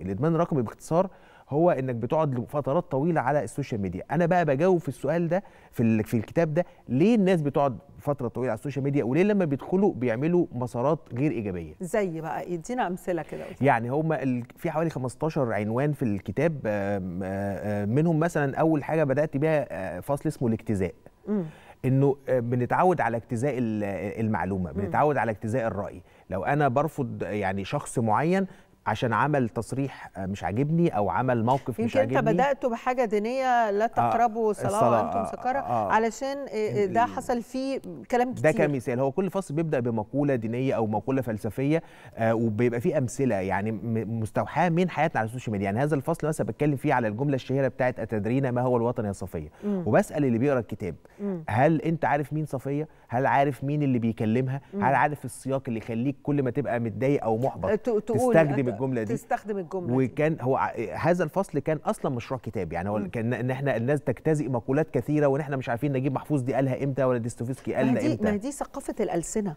الادمان الرقمي باختصار هو انك بتقعد لفترات طويله على السوشيال ميديا انا بقى بجاوب في السؤال ده في في الكتاب ده ليه الناس بتقعد فتره طويله على السوشيال ميديا وليه لما بيدخلوا بيعملوا مسارات غير ايجابيه زي بقى يدينا امثله كده يعني هم في حوالي 15 عنوان في الكتاب منهم مثلا اول حاجه بدات بيها فصل اسمه الاجتزاء انه بنتعود على اجتزاء المعلومه بنتعود على اجتزاء الراي لو انا برفض يعني شخص معين عشان عمل تصريح آه، مش عاجبني او عمل موقف مش عاجبني يمكن انت بدات بحاجه دينيه لا تقربوا آه صلاه وانتم آه، سكارى آه،, آه علشان ده حصل فيه كلام كتير ده كمثال هو كل فصل بيبدا بمقوله دينيه او مقوله فلسفيه آه وبيبقى فيه امثله يعني مستوحاه من حياتنا على السوشيال ميديا يعني هذا الفصل مثلا بتكلم فيه على الجمله الشهيره بتاعت اتدرينا ما هو الوطن يا صفيه وبسال اللي بيقرا الكتاب هل انت عارف مين صفيه هل عارف مين اللي بيكلمها هل عارف السياق اللي يخليك كل ما تبقى متضايق او محبط تستخدم الجمله دي تستخدم الجمله وكان هو هذا الفصل كان اصلا مشروع كتاب يعني هو كان ان احنا الناس تجتزئ مقولات كثيره وان احنا مش عارفين نجيب محفوظ دي قالها امتى ولا ديستوفيسكي قالها امتى ما دي ثقافه الالسنه